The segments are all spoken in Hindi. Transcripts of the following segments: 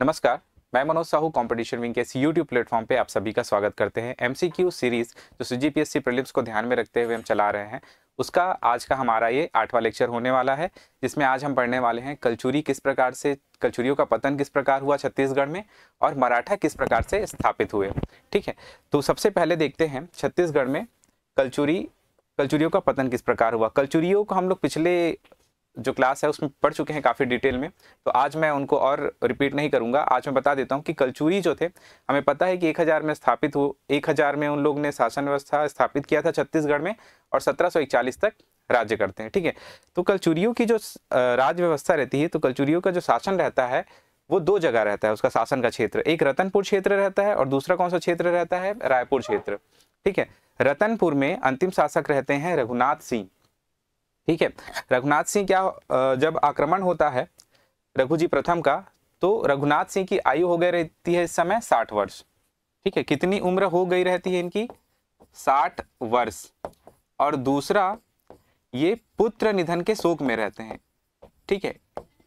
नमस्कार मैं मनोज साहू कंपटीशन विंग के इस यूट्यूब प्लेटफॉर्म पे आप सभी का स्वागत करते हैं एमसीक्यू सीरीज जो सीजीपीएससी प्रीलिम्स को ध्यान में रखते हुए हम चला रहे हैं उसका आज का हमारा ये आठवां लेक्चर होने वाला है जिसमें आज हम पढ़ने वाले हैं कलचुरी किस प्रकार से कलचुरियों का पतन किस प्रकार हुआ छत्तीसगढ़ में और मराठा किस प्रकार से स्थापित हुए ठीक है तो सबसे पहले देखते हैं छत्तीसगढ़ में कलचुरी कलचुरियों का पतन किस प्रकार हुआ कलचुरियों को हम लोग पिछले जो क्लास है उसमें पढ़ चुके हैं काफ़ी डिटेल में तो आज मैं उनको और रिपीट नहीं करूँगा आज मैं बता देता हूँ कि कलचूरी जो थे हमें पता है कि एक हज़ार में स्थापित हो एक हज़ार में उन लोग ने शासन व्यवस्था स्थापित किया था छत्तीसगढ़ में और सत्रह तक राज्य करते हैं ठीक है तो कलचूरियों की जो राज व्यवस्था रहती है तो कलचूरियों का जो शासन रहता है वो दो जगह रहता है उसका शासन का क्षेत्र एक रतनपुर क्षेत्र रहता है और दूसरा कौन सा क्षेत्र रहता है रायपुर क्षेत्र ठीक है रतनपुर में अंतिम शासक रहते हैं रघुनाथ सिंह ठीक है रघुनाथ सिंह क्या जब आक्रमण होता है रघुजी प्रथम का तो रघुनाथ सिंह की आयु हो गई रहती है इस समय साठ वर्ष ठीक है कितनी उम्र हो गई रहती है इनकी साठ वर्ष और दूसरा ये पुत्र निधन के शोक में रहते हैं ठीक है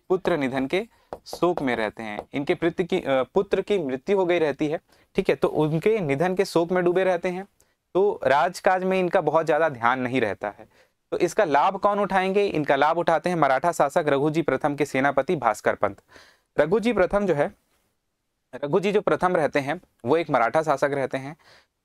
पुत्र निधन के शोक में रहते हैं इनके पृथ्वी की पुत्र की मृत्यु हो गई रहती है ठीक है तो उनके निधन के शोक में डूबे रहते हैं तो राजकाज में इनका बहुत ज़्यादा ध्यान नहीं रहता है तो इसका लाभ कौन उठाएंगे इनका लाभ उठाते हैं मराठा शासक रघुजी प्रथम के सेनापति भास्कर पंत रघुजी प्रथम जो है रघुजी जो प्रथम रहते हैं वो एक मराठा शासक रहते हैं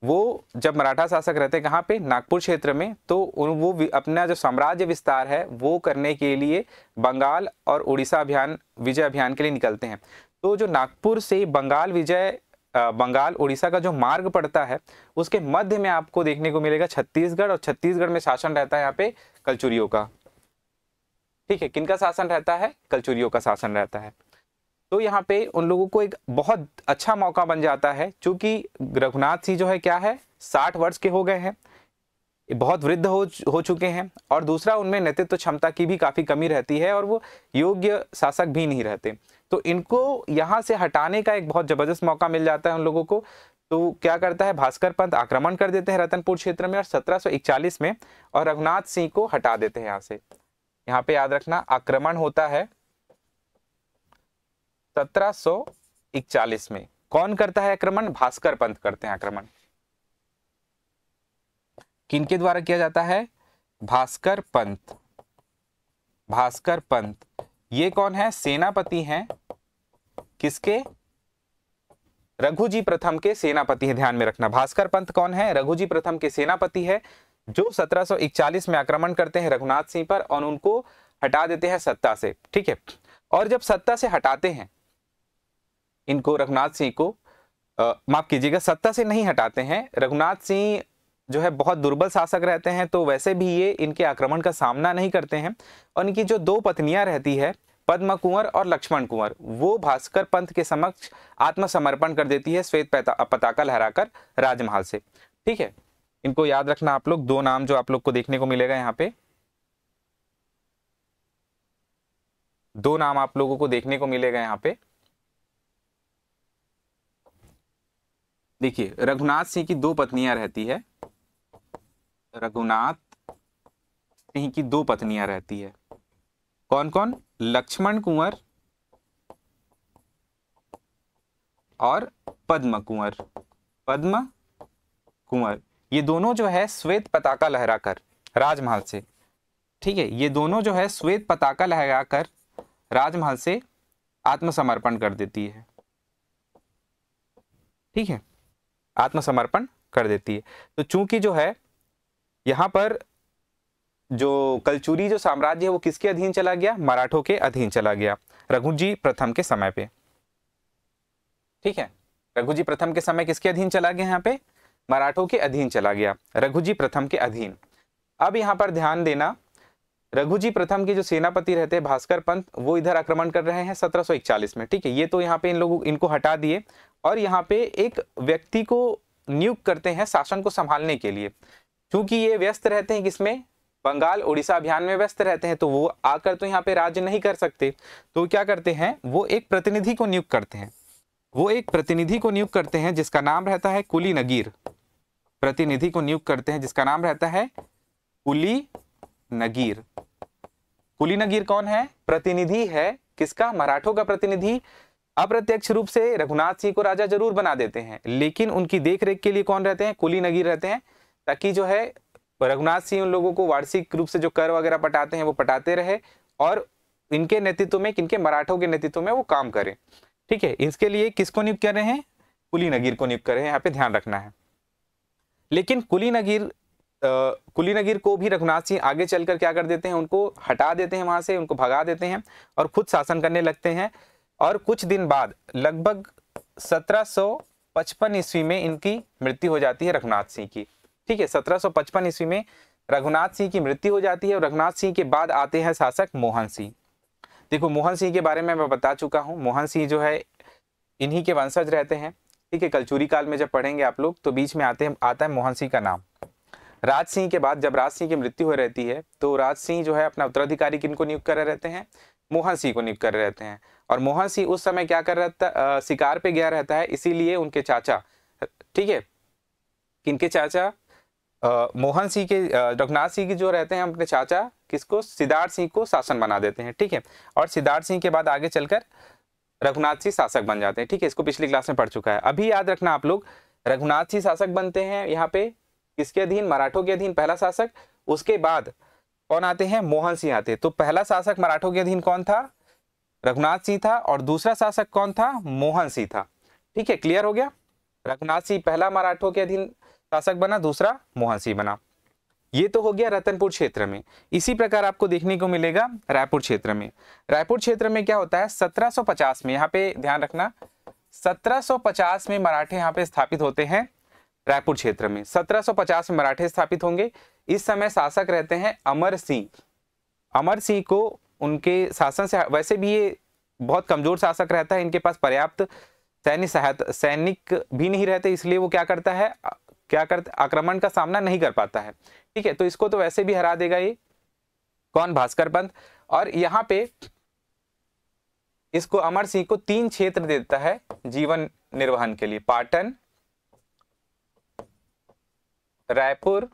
वो जब मराठा शासक रहते हैं कहाँ पे नागपुर क्षेत्र में तो वो अपना जो साम्राज्य विस्तार है वो करने के लिए बंगाल और उड़ीसा अभियान विजय अभियान के लिए निकलते हैं तो जो नागपुर से बंगाल विजय बंगाल उड़ीसा का जो मार्ग पड़ता है उसके मध्य में आपको देखने को मिलेगा छत्तीसगढ़ और छत्तीसगढ़ में शासन रहता है यहाँ पे कलचुरियों का ठीक है किनका शासन रहता है कलचुरियों का शासन रहता है तो यहाँ पे उन लोगों को एक बहुत अच्छा मौका बन जाता है चूंकि रघुनाथ सिंह जो है क्या है साठ वर्ष के हो गए हैं बहुत वृद्ध हो हो चुके हैं और दूसरा उनमें नेतृत्व क्षमता की भी काफ़ी कमी रहती है और वो योग्य शासक भी नहीं रहते तो इनको यहाँ से हटाने का एक बहुत ज़बरदस्त मौका मिल जाता है उन लोगों को तो क्या करता है भास्कर पंत आक्रमण कर देते हैं रतनपुर क्षेत्र में और 1741 में और रघुनाथ सिंह को हटा देते हैं यहाँ से यहाँ पे याद रखना आक्रमण होता है 1741 में कौन करता है आक्रमण भास्कर पंत करते हैं आक्रमण किनके द्वारा किया जाता है भास्कर पंत भास्कर पंत ये कौन है सेनापति हैं किसके रघुजी प्रथम के सेनापति है ध्यान में रखना भास्कर पंत कौन है रघुजी प्रथम के सेनापति है जो 1741 में आक्रमण करते हैं रघुनाथ सिंह पर और उनको हटा देते हैं सत्ता से ठीक है और जब सत्ता से हटाते हैं इनको रघुनाथ सिंह को माफ कीजिएगा सत्ता से नहीं हटाते हैं रघुनाथ सिंह जो है बहुत दुर्बल शासक रहते हैं तो वैसे भी ये इनके आक्रमण का सामना नहीं करते हैं और इनकी जो दो पत्नियां रहती है पद्म कुंवर और लक्ष्मण कुंवर वो भास्कर पंथ के समक्ष आत्मसमर्पण कर देती है श्वेत पताका लहराकर राजमहल से ठीक है इनको याद रखना आप लोग दो नाम जो आप लोग को देखने को मिलेगा यहाँ पे दो नाम आप लोगों को देखने को मिलेगा यहाँ पे देखिए रघुनाथ सिंह की दो पत्नियां रहती है रघुनाथ सिंह की दो पत्नियां रहती है कौन कौन लक्ष्मण कुंवर और पद्म कुंवर पद्म कुंवर ये दोनों जो है श्वेत पताका लहराकर राजमहल से ठीक है ये दोनों जो है श्वेत पताका लहराकर राजमहल से आत्मसमर्पण कर देती है ठीक है आत्मसमर्पण कर देती है तो चूंकि जो है यहां पर जो कलचूरी जो साम्राज्य है वो किसके अधीन चला गया मराठों के अधीन चला गया रघुजी प्रथम के समय पे ठीक है रघुजी प्रथम के समय किसके अधीन चला गया यहाँ पे मराठों के अधीन चला गया रघुजी प्रथम के अधीन अब यहाँ पर ध्यान देना रघुजी प्रथम के जो सेनापति रहते हैं भास्कर पंत वो इधर आक्रमण कर रहे हैं 1741 में ठीक है ये तो यहाँ पे इन लोगों इनको हटा दिए और यहाँ पे एक व्यक्ति को नियुक्त करते हैं शासन को संभालने के लिए क्योंकि ये व्यस्त रहते हैं किसमें बंगाल उड़ीसा अभियान में व्यस्त रहते हैं तो वो आकर तो यहाँ पे राज्य नहीं कर सकते तो क्या करते हैं वो एक प्रतिनिधि को नियुक्त करते हैं वो एक प्रतिनिधि को नियुक्त करते हैं जिसका नाम रहता है कुली नगीर प्रतिनिधि को नियुक्त करते हैं जिसका नाम रहता है कुली नगीर कुली नगीर कौन है प्रतिनिधि है किसका मराठों का प्रतिनिधि अप्रत्यक्ष रूप से रघुनाथ सिंह को राजा जरूर बना देते हैं लेकिन उनकी देखरेख के लिए कौन रहते हैं कुली नगीर रहते हैं ताकि जो है रघुनाथ सिंह उन लोगों को वार्षिक रूप से जो कर वगैरह पटाते हैं वो पटाते रहे और इनके नेतृत्व में किनके मराठों के नेतृत्व में वो काम करें ठीक है इसके लिए किसको नियुक्त कर रहे हैं कुली नगीर को नियुक्त कर रहे हैं यहाँ पे ध्यान रखना है लेकिन कुली नगीर कुली नगीर को भी रघुनाथ सिंह आगे चलकर क्या कर देते हैं उनको हटा देते हैं वहां से उनको भगा देते हैं और खुद शासन करने लगते हैं और कुछ दिन बाद लगभग सत्रह ईस्वी में इनकी मृत्यु हो जाती है रघुनाथ सिंह की ठीक है पचपन ईस्वी में रघुनाथ सिंह की मृत्यु हो जाती है और रघुनाथ सिंह के बाद आते हैं शासक मोहन सिंह देखो मोहन सिंह के बारे में मैं बता चुका हूँ मोहन सिंह जो है इन्हीं के वंशज रहते हैं ठीक है कलचूरी काल में जब पढ़ेंगे आप लोग तो बीच में आते हैं आता है मोहन सिंह का नाम राज सिंह के बाद जब राज सिंह की मृत्यु हो रहती है तो राज सिंह जो है अपना उत्तराधिकारी किन को नियुक्त कर रहे रहते हैं मोहन सिंह को नियुक्त कर रहे रहते हैं और मोहन सिंह उस समय क्या कर रहता शिकार पे गया रहता है इसीलिए उनके चाचा ठीक है किनके चाचा मोहन सिंह के रघुनाथ सिंह की जो रहते हैं अपने चाचा किसको सिद्धार्थ सिंह को शासन बना देते हैं ठीक है और सिद्धार्थ सिंह के बाद आगे चलकर रघुनाथ सिंह शासक बन जाते हैं ठीक है इसको पिछली क्लास में पढ़ चुका है अभी याद रखना आप लोग रघुनाथ सिंह शासक बनते हैं यहाँ पे किसके अधीन मराठों के अधीन पहला शासक उसके बाद कौन आते हैं मोहन सिंह आते हैं तो पहला शासक मराठों के अधीन कौन था रघुनाथ सिंह था और दूसरा शासक कौन था मोहन सिंह था ठीक है क्लियर हो गया रघुनाथ सिंह पहला मराठों के अधीन शासक बना दूसरा मोहन सिंह बना ये तो हो गया रतनपुर क्षेत्र में इसी प्रकार आपको देखने को मिलेगा रायपुर क्षेत्र में रायपुर क्षेत्र में क्या होता है 1750 में यहाँ पे ध्यान रखना 1750 में मराठे यहाँ पे स्थापित होते हैं रायपुर क्षेत्र में 1750 में मराठे स्थापित होंगे इस समय शासक रहते हैं अमर सिंह अमर सिंह को उनके शासन से वैसे भी ये बहुत कमजोर शासक रहता है इनके पास पर्याप्त सैनिक सहायता सैनिक भी नहीं रहते इसलिए वो क्या करता है क्या करते आक्रमण का सामना नहीं कर पाता है ठीक है तो इसको तो वैसे भी हरा देगा ये कौन भास्कर पंत और यहाँ पे इसको अमर सिंह को तीन क्षेत्र देता है जीवन निर्वहन के लिए पाटन रायपुर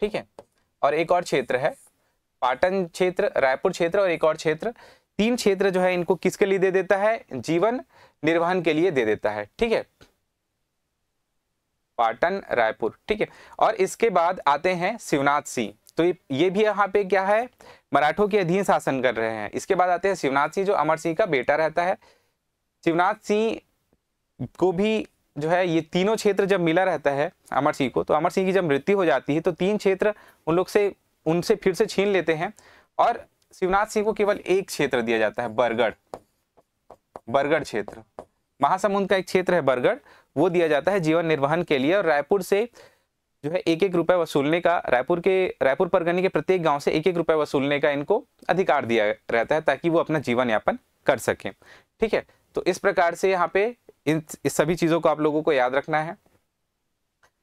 ठीक है और एक और क्षेत्र है पाटन क्षेत्र रायपुर क्षेत्र और एक और क्षेत्र तीन क्षेत्र जो है इनको किसके लिए दे देता है जीवन निर्वहन के लिए दे देता है ठीक है पाटन रायपुर ठीक है और इसके बाद आते हैं शिवनाथ सिंह तो ये भी यहाँ पे क्या है मराठों के अधीन शासन कर रहे हैं इसके बाद आते हैं शिवनाथ सिंह जो अमर सिंह का बेटा रहता है शिवनाथ सिंह को भी जो है ये तीनों क्षेत्र जब मिला रहता है अमर सिंह को तो अमर सिंह की जब मृत्यु हो जाती है तो तीन क्षेत्र उन लोग से उनसे फिर से छीन लेते हैं और शिवनाथ सिंह को केवल एक क्षेत्र दिया जाता है बरगढ़ बरगढ़ क्षेत्र महासमुंद का एक क्षेत्र है बरगढ़ वो दिया जाता है जीवन निर्वहन के लिए और रायपुर से जो है एक एक रुपये वसूलने का रायपुर के रायपुर परगने के प्रत्येक गांव से एक एक रुपये वसूलने का इनको अधिकार दिया रहता है ताकि वो अपना जीवन यापन कर सकें ठीक है तो इस प्रकार से यहाँ पे इन इस सभी चीज़ों को आप लोगों को याद रखना है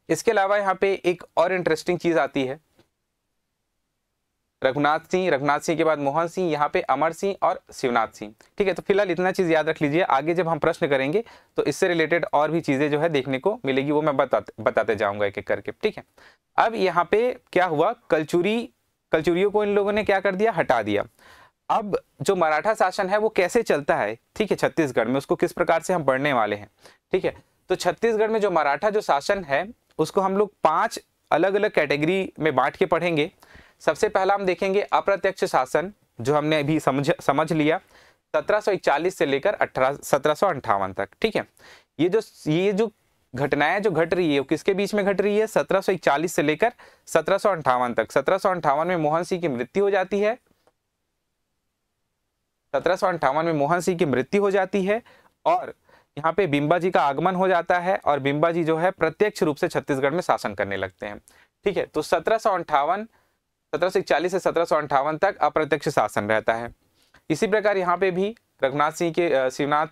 इसके अलावा यहाँ पे एक और इंटरेस्टिंग चीज़ आती है रघुनाथ सिंह रघुनाथ सिंह के बाद मोहन सिंह यहाँ पे अमर सिंह और शिवनाथ सिंह ठीक है तो फिलहाल इतना चीज़ याद रख लीजिए आगे जब हम प्रश्न करेंगे तो इससे रिलेटेड और भी चीज़ें जो है देखने को मिलेगी वो मैं बताते बताते जाऊँगा एक एक करके ठीक है अब यहाँ पे क्या हुआ कलचुरी कलचूरियों को इन लोगों ने क्या कर दिया हटा दिया अब जो मराठा शासन है वो कैसे चलता है ठीक है छत्तीसगढ़ में उसको किस प्रकार से हम पढ़ने वाले हैं ठीक है तो छत्तीसगढ़ में जो मराठा जो शासन है उसको हम लोग पाँच अलग अलग कैटेगरी में बांट के पढ़ेंगे सबसे पहला हम देखेंगे अप्रत्यक्ष शासन जो हमने अभी समझ समझ लिया 1741 से लेकर अठारह सत्रह तक ठीक है ये जो ये जो घटनाएं जो घट रही है वो किसके बीच में घट रही है 1741 से लेकर सत्रह तक सत्रह में मोहन सिंह की मृत्यु हो जाती है सत्रह में मोहन सिंह की मृत्यु हो जाती है और यहाँ पे बिंबा जी का आगमन हो जाता है और बिंबा जी जो है प्रत्यक्ष रूप से छत्तीसगढ़ में शासन करने लगते हैं ठीक है तो सत्रह सत्रह से सत्रह तक अप्रत्यक्ष शासन रहता है इसी प्रकार यहाँ पे भी रघुनाथ सिंह के शिवनाथ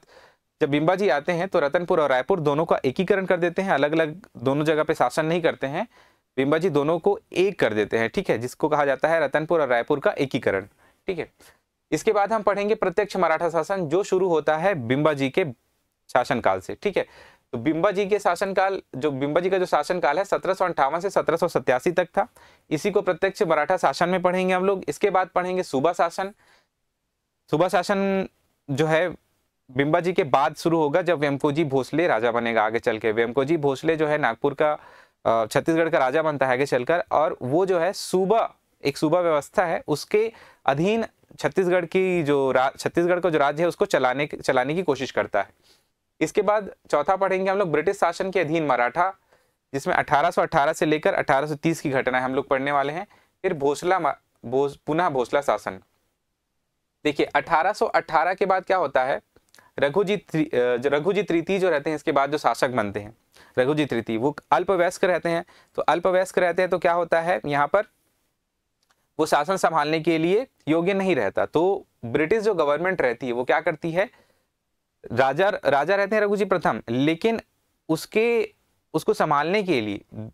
जब बिंबा जी आते हैं तो रतनपुर और रायपुर दोनों का एकीकरण कर देते हैं अलग अलग दोनों जगह पे शासन नहीं करते हैं बिंबा जी दोनों को एक कर देते हैं ठीक है जिसको कहा जाता है रतनपुर और रायपुर का एकीकरण ठीक है इसके बाद हम पढ़ेंगे प्रत्यक्ष मराठा शासन जो शुरू होता है बिंबा जी के शासनकाल से ठीक है तो बिंबा जी के शासनकाल जो बिंबा जी का जो शासनकाल है सत्रह से सत्रह तक था इसी को प्रत्यक्ष मराठा शासन में पढ़ेंगे हम लोग इसके बाद पढ़ेंगे सूबा शासन सूबा शासन जो है बिंबा जी के बाद शुरू होगा जब वेमकोजी भोसले राजा बनेगा आगे चल के वेमकोजी भोसले जो है नागपुर का छत्तीसगढ़ का राजा बनता है आगे चलकर और वो जो है सूबा एक सूबा व्यवस्था है उसके अधीन छत्तीसगढ़ की जो छत्तीसगढ़ का जो राज्य है उसको चलाने चलाने की कोशिश करता है इसके बाद चौथा पढ़ेंगे हम लोग ब्रिटिश शासन के अधीन मराठा जिसमें 1818 से लेकर 1830 की घटना हम लोग पढ़ने वाले हैं फिर भोसला भोस, पुनः भोसला शासन देखिए 1818 के बाद क्या होता है रघुजी रघुजी तृतीय जो रहते हैं इसके बाद जो शासक बनते हैं रघुजी तृतीय वो अल्पवयस्क रहते हैं तो अल्पवयस्क रहते हैं तो क्या होता है यहाँ पर वो शासन संभालने के लिए योग्य नहीं रहता तो ब्रिटिश जो गवर्नमेंट रहती है वो क्या करती है राजा राजा रहते हैं रघुजी प्रथम लेकिन उसके उसको संभालने के लिए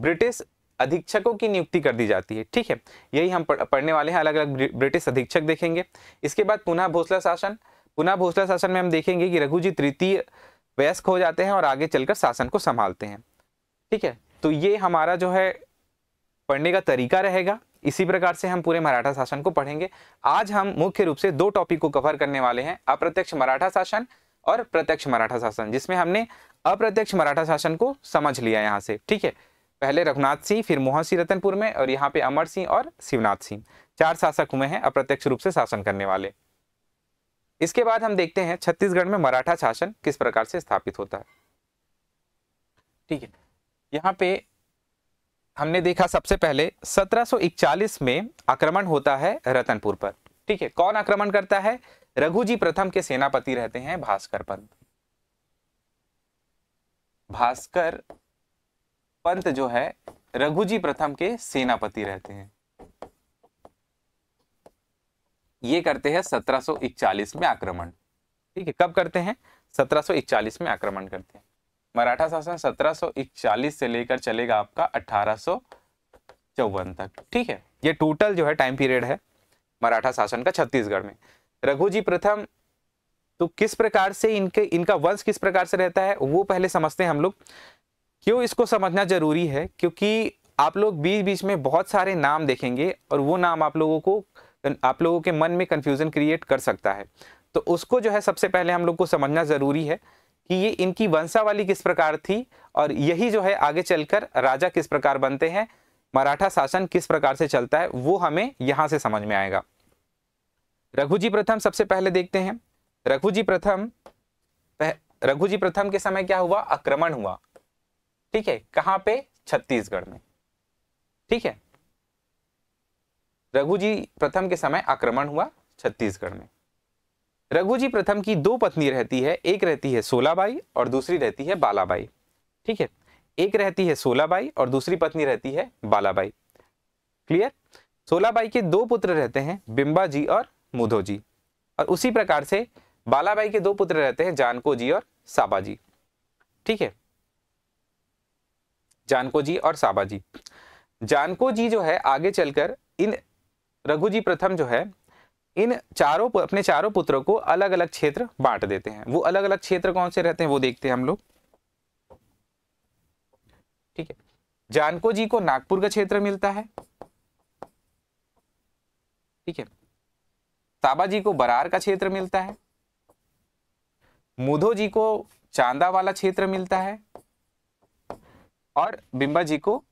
ब्रिटिश अधीक्षकों की नियुक्ति कर दी जाती है ठीक है यही हम पढ़ने वाले हैं अलग अलग ब्रिटिश अधीक्षक देखेंगे इसके बाद पुनः भोसला शासन पुनः भोसला शासन में हम देखेंगे कि रघुजी तृतीय वयस्क हो जाते हैं और आगे चलकर शासन को संभालते हैं ठीक है तो ये हमारा जो है पढ़ने का तरीका रहेगा इसी प्रकार से हम पूरे मराठा शासन को पढ़ेंगे आज हम मुख्य रूप से दो टॉपिक को कवर करने वाले हैं अप्रत्यक्ष मराठा शासन और प्रत्यक्ष मराठा शासन जिसमें हमने अप्रत्यक्ष मराठा शासन को समझ लिया यहाँ से ठीक है पहले रघुनाथ सिंह फिर मोहन सिंह रतनपुर में और यहाँ पे अमर सिंह और शिवनाथ सिंह चार शासक हुए हैं अप्रत्यक्ष रूप से शासन करने वाले इसके बाद हम देखते हैं छत्तीसगढ़ में मराठा शासन किस प्रकार से स्थापित होता है ठीक है यहाँ पे हमने देखा सबसे पहले 1741 में आक्रमण होता है रतनपुर पर ठीक है कौन आक्रमण करता है रघुजी प्रथम के सेनापति रहते हैं भास्कर पंत भास्कर पंत जो है रघुजी प्रथम के सेनापति रहते हैं ये करते हैं 1741 में आक्रमण ठीक है कब करते हैं 1741 में आक्रमण करते हैं मराठा शासन 1741 से लेकर चलेगा आपका अठारह तक ठीक है ये टोटल जो है टाइम पीरियड है मराठा शासन का छत्तीसगढ़ में रघुजी प्रथम तो किस प्रकार से इनके इनका वंश किस प्रकार से रहता है वो पहले समझते हैं हम लोग क्यों इसको समझना जरूरी है क्योंकि आप लोग बीच बीच में बहुत सारे नाम देखेंगे और वो नाम आप लोगों को आप लोगों के मन में कन्फ्यूजन क्रिएट कर सकता है तो उसको जो है सबसे पहले हम लोग को समझना ज़रूरी है कि ये इनकी वंशावली किस प्रकार थी और यही जो है आगे चलकर राजा किस प्रकार बनते हैं मराठा शासन किस प्रकार से चलता है वो हमें यहां से समझ में आएगा रघुजी प्रथम सबसे पहले देखते हैं रघुजी प्रथम रघुजी प्रथम के समय क्या हुआ आक्रमण हुआ ठीक है कहां पे छत्तीसगढ़ में ठीक है रघुजी प्रथम के समय आक्रमण हुआ छत्तीसगढ़ में रघुजी प्रथम की दो पत्नी रहती है एक रहती है सोलाबाई और दूसरी रहती है बालाबाई ठीक है एक रहती है सोलाबाई और दूसरी पत्नी रहती है बालाबाई क्लियर सोलाबाई के दो पुत्र रहते हैं बिंबा जी और मुधो जी और उसी प्रकार से बालाबाई के दो पुत्र रहते हैं जानको जी और साबा जी ठीक है जानको जी और साबा जी जानको जी जो है आगे चलकर इन रघुजी प्रथम जो है इन चारों अपने चारों पुत्रों को अलग अलग क्षेत्र बांट देते हैं वो अलग अलग क्षेत्र कौन से रहते हैं वो देखते हैं हम लोग ठीक है जानको जी को नागपुर का क्षेत्र मिलता है ठीक है ताबा जी को बरार का क्षेत्र मिलता है मुधो जी को चांदा वाला क्षेत्र मिलता है और बिंबा जी को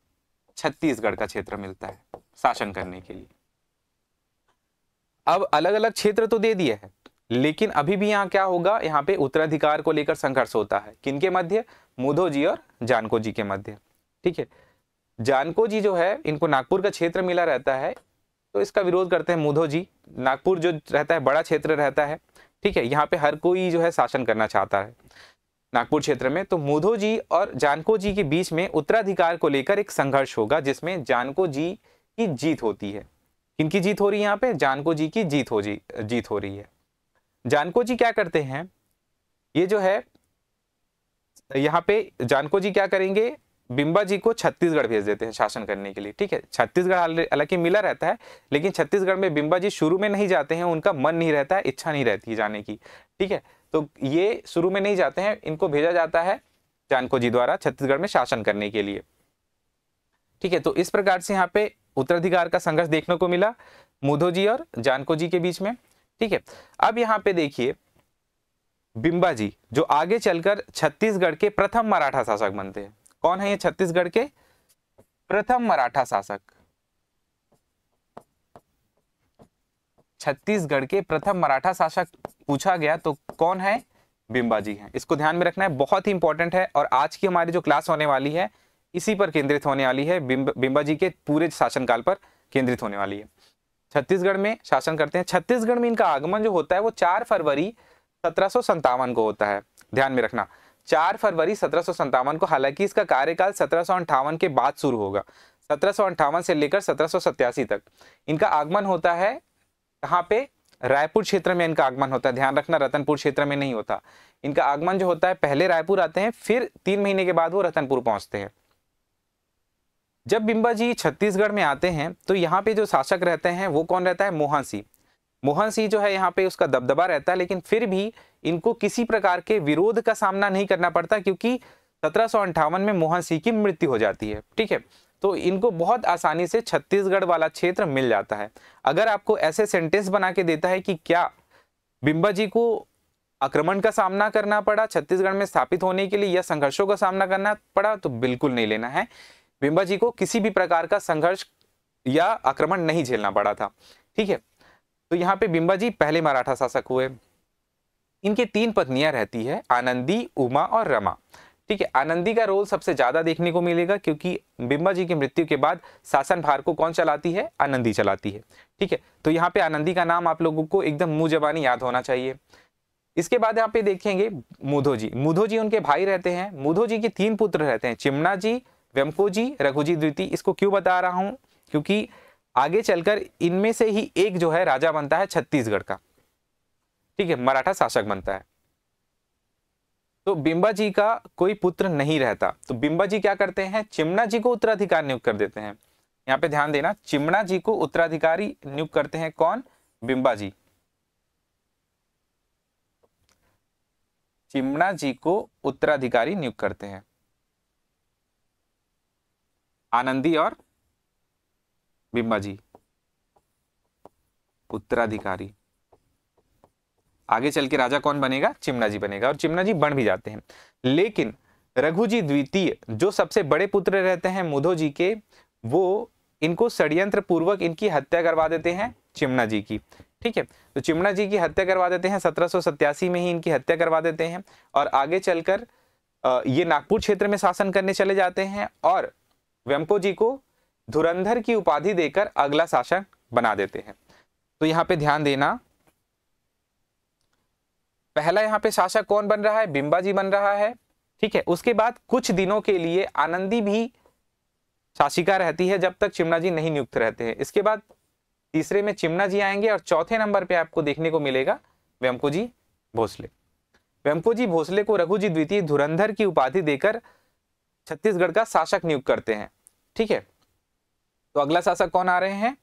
छत्तीसगढ़ का क्षेत्र मिलता है शासन करने के लिए अब अलग अलग क्षेत्र तो दे दिए हैं लेकिन अभी भी यहाँ क्या होगा यहाँ पे उत्तराधिकार को लेकर संघर्ष होता है किनके मध्य मुधो जी और जानको जी के मध्य ठीक है जानको जी जो है इनको नागपुर का क्षेत्र मिला रहता है तो इसका विरोध करते हैं मुधो जी नागपुर जो रहता है बड़ा क्षेत्र रहता है ठीक है यहाँ पे हर कोई जो है शासन करना चाहता है नागपुर क्षेत्र में तो मुधो जी और जानको जी के बीच में उत्तराधिकार को लेकर एक संघर्ष होगा जिसमें जानको जी की जीत होती है किनकी जीत हो रही है यहाँ पे जानको जी की जीत हो जी जीत हो रही है जानको जी क्या करते हैं ये जो है यहाँ पे जानको जी क्या करेंगे बिम्बा जी को छत्तीसगढ़ भेज देते हैं शासन करने के लिए ठीक है छत्तीसगढ़ हालांकि मिला रहता है लेकिन छत्तीसगढ़ में बिम्बा जी शुरू में नहीं जाते हैं उनका मन नहीं रहता है इच्छा नहीं रहती जाने की ठीक है तो ये शुरू में नहीं जाते हैं इनको भेजा जाता है जानको जी द्वारा छत्तीसगढ़ में शासन करने के लिए ठीक है तो इस प्रकार से यहाँ पे उत्तराधिकार का संघर्ष देखने को मिला मुधो जी और जानको जी के बीच में ठीक है अब यहाँ पे देखिए बिंबा जी जो आगे चलकर छत्तीसगढ़ के प्रथम मराठा शासक बनते हैं कौन है ये छत्तीसगढ़ के प्रथम मराठा शासक छत्तीसगढ़ के प्रथम मराठा शासक पूछा गया तो कौन है बिंबा जी है इसको ध्यान में रखना है बहुत ही इंपॉर्टेंट है और आज की हमारी जो क्लास होने वाली है इसी पर केंद्रित होने वाली है बिंबा जी के पूरे शासनकाल पर केंद्रित होने वाली है छत्तीसगढ़ में शासन करते हैं छत्तीसगढ़ में इनका आगमन जो होता है वो चार फरवरी सत्रह को होता है ध्यान में रखना चार फरवरी सत्रह को हालांकि इसका कार्यकाल सत्रह के बाद शुरू होगा सत्रह से लेकर सत्रह तक इनका आगमन होता है कहाँ पे रायपुर क्षेत्र में इनका आगमन होता है ध्यान रखना रतनपुर क्षेत्र में नहीं होता इनका आगमन जो होता है पहले रायपुर आते हैं फिर तीन महीने के बाद वो रतनपुर पहुंचते हैं जब बिंबा जी छत्तीसगढ़ में आते हैं तो यहाँ पे जो शासक रहते हैं वो कौन रहता है मोहन सिंह मोहन सिंह जो है यहाँ पे उसका दबदबा रहता है लेकिन फिर भी इनको किसी प्रकार के विरोध का सामना नहीं करना पड़ता क्योंकि सत्रह में मोहन सिंह की मृत्यु हो जाती है ठीक है तो इनको बहुत आसानी से छत्तीसगढ़ वाला क्षेत्र मिल जाता है अगर आपको ऐसे सेंटेंस बना के देता है कि क्या बिंबा जी को आक्रमण का सामना करना पड़ा छत्तीसगढ़ में स्थापित होने के लिए या संघर्षों का सामना करना पड़ा तो बिल्कुल नहीं लेना है बिंबा जी को किसी भी प्रकार का संघर्ष या आक्रमण नहीं झेलना पड़ा था ठीक है तो यहाँ पे बिंबा जी पहले मराठा शासक हुए इनके तीन पत्नियां रहती है आनंदी उमा और रमा ठीक है आनंदी का रोल सबसे ज्यादा देखने को मिलेगा क्योंकि बिंबा जी की मृत्यु के बाद शासन भार को कौन चलाती है आनंदी चलाती है ठीक है तो यहाँ पे आनंदी का नाम आप लोगों को एकदम मुंह जबानी याद होना चाहिए इसके बाद यहाँ पे देखेंगे मुधो जी मुधो जी उनके भाई रहते हैं मुधो जी के तीन पुत्र रहते हैं चिमना जी जी रघुजी द्वितीय इसको क्यों बता रहा हूं क्योंकि आगे चलकर इनमें से ही एक जो है राजा बनता है छत्तीसगढ़ का ठीक है मराठा शासक बनता है तो बिंबा जी का कोई पुत्र नहीं रहता तो बिंबा जी क्या करते हैं चिमना जी को उत्तराधिकार नियुक्त कर देते हैं यहाँ पे ध्यान देना चिमना जी को उत्तराधिकारी नियुक्त करते हैं कौन बिंबा जी चिमना जी को उत्तराधिकारी नियुक्त करते हैं आनंदी और बिंबाजी जी उत्तराधिकारी आगे चल के राजा कौन बनेगा चिमना जी बनेगा और चिमना जी बन भी जाते हैं लेकिन रघु जी द्वितीय जो सबसे बड़े पुत्र रहते हैं मुधो जी के वो इनको षड्यंत्र पूर्वक इनकी हत्या करवा देते हैं चिमना जी की ठीक है तो चिमना जी की हत्या करवा देते हैं सत्रह में ही इनकी हत्या करवा देते हैं और आगे चलकर ये नागपुर क्षेत्र में शासन करने चले जाते हैं और वेम्पो जी को धुरंधर की उपाधि देकर अगला शासक बना देते हैं तो यहाँ पे ध्यान देना पहला यहाँ पे शासक कौन बन रहा है बिंबा जी बन रहा है ठीक है उसके बाद कुछ दिनों के लिए आनंदी भी शासिका रहती है जब तक चिमना जी नहीं नियुक्त रहते हैं इसके बाद तीसरे में चिमना जी आएंगे और चौथे नंबर पे आपको देखने को मिलेगा वेमको जी भोसले वेमको जी भोसले को रघुजी द्वितीय धुरंधर की उपाधि देकर छत्तीसगढ़ का शासक नियुक्त करते हैं ठीक है तो अगला शासक कौन आ रहे हैं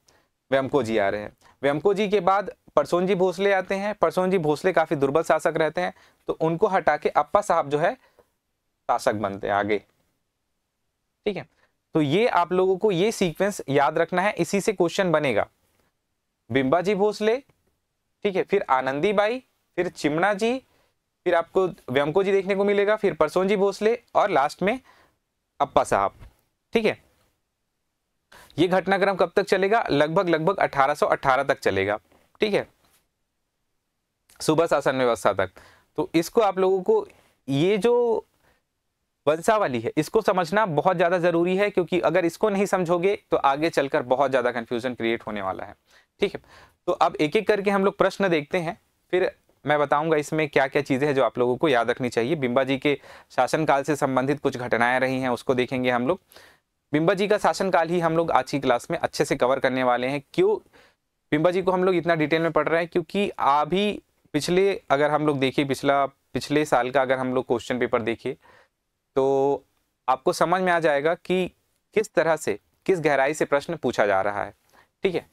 वेमको जी आ रहे हैं वेमको जी के बाद परसोन जी भोसले आते हैं परसोन जी भोसले काफी दुर्बल शासक रहते हैं तो उनको हटा के अप्पा साहब जो है शासक बनते हैं आगे ठीक है तो ये आप लोगों को ये सीक्वेंस याद रखना है इसी से क्वेश्चन बनेगा बिंबा जी भोसले ठीक है फिर आनंदी बाई फिर चिमना जी फिर आपको व्यमको जी देखने को मिलेगा फिर परसोन जी भोसले और लास्ट में अप्पा साहब ठीक है ये घटनाक्रम कब तक चलेगा लगभग लगभग 1818 तक चलेगा ठीक है सुबह शासन व्यवस्था तक तो इसको आप लोगों को ये जो वंशावली है इसको समझना बहुत ज़्यादा ज़रूरी है क्योंकि अगर इसको नहीं समझोगे तो आगे चलकर बहुत ज़्यादा कंफ्यूजन क्रिएट होने वाला है ठीक है तो अब एक एक करके हम लोग प्रश्न देखते हैं फिर मैं बताऊंगा इसमें क्या क्या चीज़ें हैं जो आप लोगों को याद रखनी चाहिए बिंबा जी के शासनकाल से संबंधित कुछ घटनाएं रही हैं उसको देखेंगे हम लोग बिंबा जी का शासनकाल ही हम लोग आज की क्लास में अच्छे से कवर करने वाले हैं क्यों बिम्बा जी को हम लोग इतना डिटेल में पढ़ रहे हैं क्योंकि अभी पिछले अगर हम लोग देखिए पिछला पिछले साल का अगर हम लोग क्वेश्चन पेपर देखिए तो आपको समझ में आ जाएगा कि किस तरह से किस गहराई से प्रश्न पूछा जा रहा है ठीक है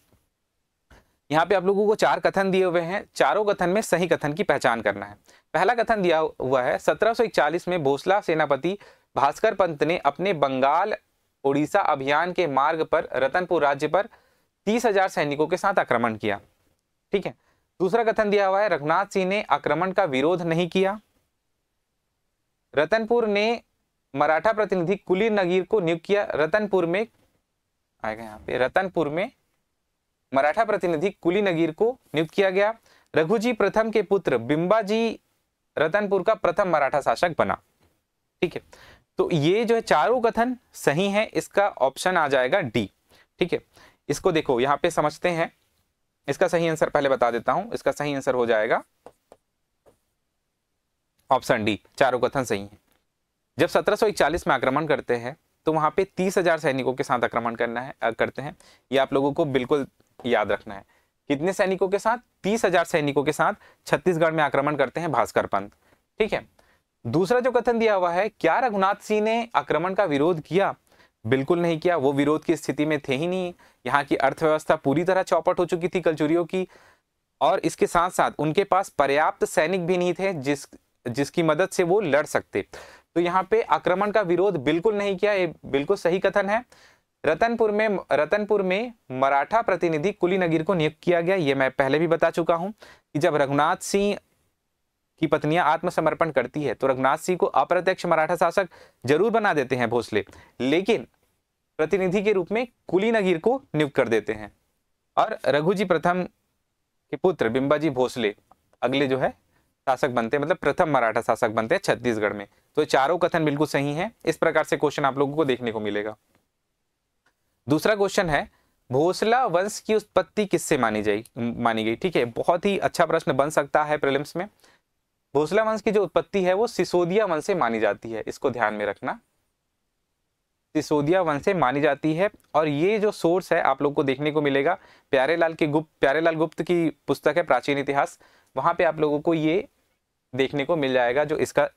यहाँ पे आप लोगों को चार कथन दिए हुए हैं चारों कथन में सही कथन की पहचान करना है पहला कथन दिया हुआ है 1741 में भोसला सेनापति भास्कर पंत ने अपने बंगाल ओडिशा अभियान के मार्ग पर रतनपुर राज्य पर तीस हजार सैनिकों के साथ आक्रमण किया ठीक है दूसरा कथन दिया हुआ है रघुनाथ सिंह ने आक्रमण का विरोध नहीं किया रतनपुर ने मराठा प्रतिनिधि कुलीर नगीर को नियुक्त किया रतनपुर में आएगा यहाँ पे रतनपुर में मराठा प्रतिनिधि कुली नगीर को नियुक्त किया गया रघुजी प्रथम के पुत्र बिंबाजी रतनपुर का प्रथम मराठा शासक बना ठीक है तो ये जो है चारों कथन सही है इसका ऑप्शन आ जाएगा डी ठीक है इसको देखो यहां पे समझते हैं इसका सही आंसर पहले बता देता हूं इसका सही आंसर हो जाएगा ऑप्शन डी चारों कथन सही है जब 1741 में आक्रमण करते हैं तो वहां पे 30,000 सैनिकों के साथ आक्रमण करना है करते हैं ये आप लोगों को बिल्कुल याद रखना है कितने सैनिकों के साथ 30,000 सैनिकों के साथ छत्तीसगढ़ में आक्रमण करते हैं भास्कर पंत ठीक है दूसरा जो कथन दिया हुआ है क्या रघुनाथ सिंह ने आक्रमण का विरोध किया बिल्कुल नहीं किया वो विरोध की स्थिति में थे ही नहीं यहाँ की अर्थव्यवस्था पूरी तरह चौपट हो चुकी थी कलचुरियों की और इसके साथ साथ उनके पास पर्याप्त सैनिक भी नहीं थे जिस जिसकी मदद से वो लड़ सकते तो यहाँ पे आक्रमण का विरोध बिल्कुल नहीं किया ये बिल्कुल सही कथन है रतनपुर में रतनपुर में मराठा प्रतिनिधि कुली नगीर को नियुक्त किया गया ये मैं पहले भी बता चुका हूँ कि जब रघुनाथ सिंह की पत्नियां आत्मसमर्पण करती है तो रघुनाथ सिंह को अप्रत्यक्ष मराठा शासक जरूर बना देते हैं भोसले लेकिन प्रतिनिधि के रूप में कुली नगीर को नियुक्त कर देते हैं और रघुजी प्रथम के पुत्र बिंबाजी भोसले अगले जो है शासक बनते हैं मतलब प्रथम मराठा शासक बनते हैं छत्तीसगढ़ में तो चारों कथन बिल्कुल सही हैं इस प्रकार से क्वेश्चन आप लोगों को देखने को मिलेगा दूसरा क्वेश्चन है भोसला वंश की उत्पत्ति किससे मानी जाए मानी गई ठीक है बहुत ही अच्छा प्रश्न बन सकता है प्रिलिम्स में भोसला वंश की जो उत्पत्ति है वो सिसोदिया वंश से मानी जाती है इसको ध्यान में रखना सिसोदिया वंश से मानी जाती है और ये जो सोर्स है आप लोग को देखने को मिलेगा प्यारे लाल के गुप्त प्यारे लाल गुप्त की पुस्तक है प्राचीन इतिहास वहां पे आप लोगों को ये देखने को मिल जाएगा जो इसका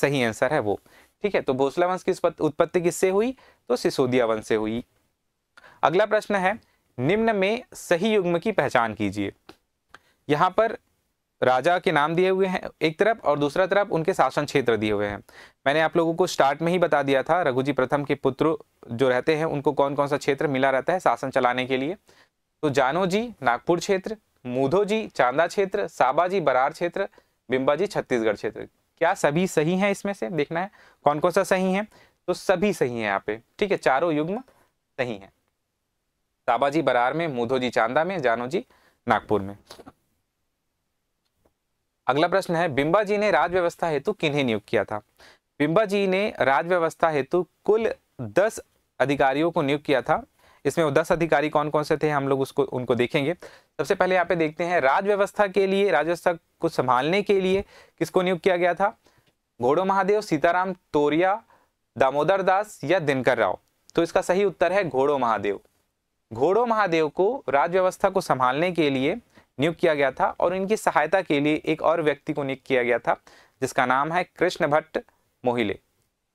सही आंसर है वो ठीक है तो भोसला वंश की उत्पत्ति किससे हुई तो सिसोदिया वंश से हुई अगला प्रश्न है निम्न में सही युग्म की पहचान कीजिए यहाँ पर राजा के नाम दिए हुए हैं एक तरफ और दूसरा तरफ उनके शासन क्षेत्र दिए हुए हैं मैंने आप लोगों को स्टार्ट में ही बता दिया था रघुजी प्रथम के पुत्र जो रहते हैं उनको कौन कौन सा क्षेत्र मिला रहता है शासन चलाने के लिए तो जानो जी नागपुर क्षेत्र मूधो जी चांदा क्षेत्र साबा जी बरार क्षेत्र बिंबा जी छत्तीसगढ़ क्षेत्र क्या सभी सही है इसमें से देखना है कौन कौन सा सही है तो सभी सही है यहाँ पे ठीक है चारों युग्म सही है साबाजी बरार में मूधो जी चांदा में जानो जी नागपुर में अगला प्रश्न है बिंबा जी ने राज व्यवस्था हेतु किन्हें नियुक्त किया था बिंबा जी ने राज व्यवस्था हेतु कुल दस अधिकारियों को नियुक्त किया था इसमें वो दस अधिकारी कौन कौन से थे हम लोग उसको उनको देखेंगे सबसे पहले यहाँ पे देखते हैं राज व्यवस्था के लिए राज व्यवस्था को संभालने के लिए किसको नियुक्त किया गया था घोड़ो महादेव सीताराम तोरिया दामोदर दास या दिनकर राव तो इसका सही उत्तर है घोड़ो महादेव घोड़ो महादेव को राज व्यवस्था को संभालने के लिए नियुक्त किया गया था और इनकी सहायता के लिए एक और व्यक्ति को नियुक्त किया गया था जिसका नाम है कृष्ण भट्ट मोहिले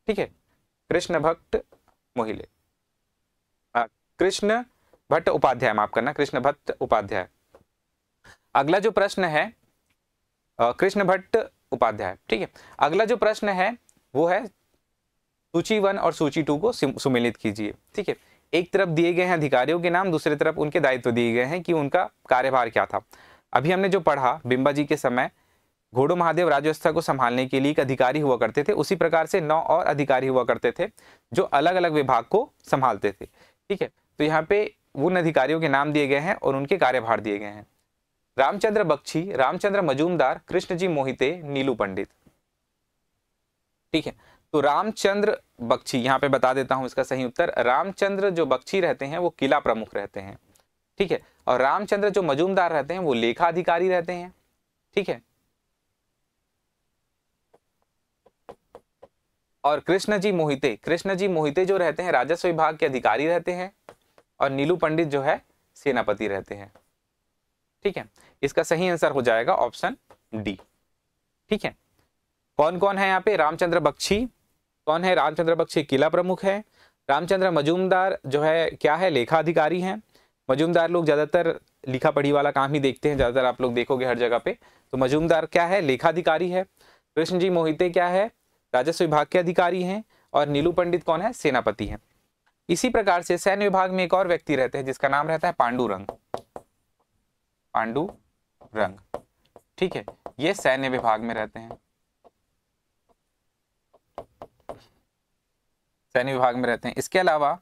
ठीक है कृष्ण भट्ट मोहिले कृष्ण भट्ट उपाध्याय माफ करना कृष्ण भट्ट उपाध्याय अगला जो प्रश्न है कृष्ण भट्ट उपाध्याय ठीक है अगला जो प्रश्न है वो है सूची वन और सूची टू को सुमिलित कीजिए ठीक है एक तरफ दिए गए हैं अधिकारियों के नाम दूसरी तरफ उनके दायित्व दिए गए हैं कि उनका कार्यभार क्या था अभी हमने जो पढ़ा बिम्बा जी के समय घोड़ो महादेव राजव्यवस्था को संभालने के लिए एक अधिकारी हुआ करते थे उसी प्रकार से नौ और अधिकारी हुआ करते थे जो अलग अलग विभाग को संभालते थे ठीक है तो यहाँ पे उन अधिकारियों के नाम दिए गए हैं और उनके कार्यभार दिए गए हैं रामचंद्र बख्शी रामचंद्र मजूमदार कृष्ण जी मोहिते नीलू पंडित ठीक है तो रामचंद्र बख्शी यहाँ पे बता देता हूँ इसका सही उत्तर रामचंद्र जो बक्षी रहते हैं वो किला प्रमुख रहते हैं ठीक है और रामचंद्र जो मजूमदार रहते हैं वो लेखा अधिकारी रहते हैं ठीक है और कृष्ण जी मोहिते कृष्ण जी मोहिते जो रहते हैं राजस्व विभाग के अधिकारी रहते हैं और नीलू पंडित जो है सेनापति रहते हैं ठीक है इसका सही आंसर हो जाएगा ऑप्शन डी ठीक है कौन कौन है यहाँ पे रामचंद्र बख्शी कौन है रामचंद्र बख्शी किला प्रमुख है रामचंद्र मजूमदार जो है क्या है लेखा अधिकारी हैं मजूमदार लोग ज़्यादातर लिखा पढ़ी वाला काम ही देखते हैं ज़्यादातर आप लोग देखोगे हर जगह पे तो मजूमदार क्या है लेखाधिकारी है कृष्ण जी मोहिते क्या है राजस्व विभाग के अधिकारी हैं और नीलू पंडित कौन है सेनापति हैं इसी प्रकार से सैन्य विभाग में एक और व्यक्ति रहते हैं जिसका नाम रहता है पांडु रंग पांडु रंग ठीक है ये सैन्य विभाग में रहते हैं सैन्य विभाग में रहते हैं इसके अलावा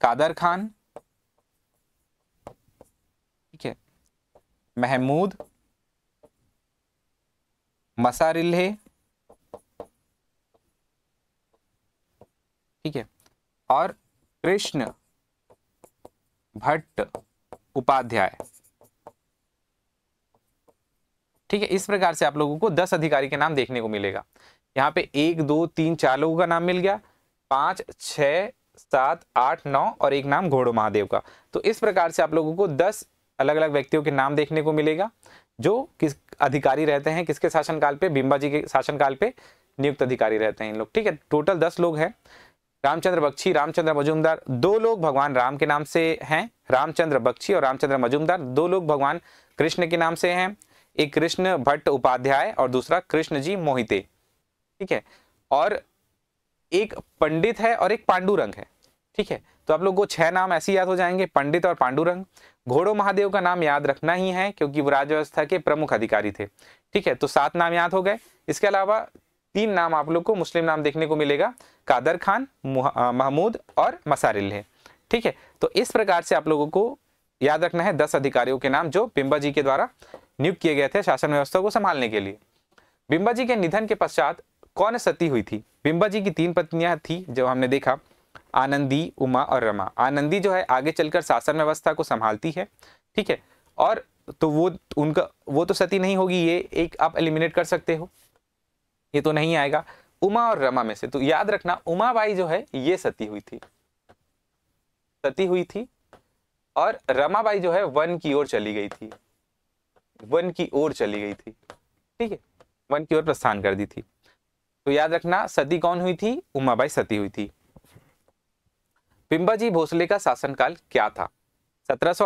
कादर खान ठीक है महमूद मसारिल्हे ठीक है और कृष्ण भट्ट उपाध्याय ठीक है इस प्रकार से आप लोगों को दस अधिकारी के नाम देखने को मिलेगा यहाँ पे एक दो तीन चार लोगों का नाम मिल गया पाँच छ सात आठ नौ और एक नाम घोड़ो महादेव का तो इस प्रकार से आप लोगों को दस अलग अलग व्यक्तियों के नाम देखने को मिलेगा जो किस अधिकारी रहते हैं किसके शासनकाल पे बिम्बा जी के शासनकाल पे नियुक्त अधिकारी रहते हैं इन लोग ठीक है टोटल दस लोग हैं रामचंद्र बख्शी रामचंद्र मजूमदार दो लोग भगवान राम के नाम से हैं रामचंद्र बख्शी और रामचंद्र मजूमदार दो लोग भगवान कृष्ण के नाम से हैं एक कृष्ण भट्ट उपाध्याय और दूसरा कृष्ण जी मोहिते ठीक है और एक पंडित है और एक पांडुरंग है ठीक है तो आप लोग को छह नाम ऐसे याद हो जाएंगे पंडित और पांडुरंग घोड़ो महादेव का नाम याद रखना ही है क्योंकि वो राजव्यवस्था के प्रमुख अधिकारी थे ठीक है तो सात नाम याद हो गए इसके अलावा तीन नाम आप लोग को मुस्लिम नाम देखने को मिलेगा कादर खान महमूद और है ठीक है तो इस प्रकार से आप लोगों को याद रखना है दस अधिकारियों के नाम जो बिंबा जी के द्वारा नियुक्त किए गए थे शासन व्यवस्था को संभालने के लिए बिंबा जी के निधन के पश्चात कौन सती हुई थी बिंबा जी की तीन पत्नियां थी जो हमने देखा आनंदी उमा और रमा आनंदी जो है आगे चलकर शासन व्यवस्था को संभालती है ठीक है और तो वो उनका वो तो सती नहीं होगी ये एक आप एलिमिनेट कर सकते हो ये तो नहीं आएगा उमा और रमा में से तो याद रखना उमा बाई जो है ये सती हुई थी सती हुई थी और रमा बाई जो है वन की ओर चली गई थी वन की ओर चली गई थी ठीक है वन की ओर प्रस्थान कर दी थी तो याद रखना सती कौन हुई थी उमाबाई सती हुई थी पिंबाजी भोसले का शासनकाल क्या था सत्रह से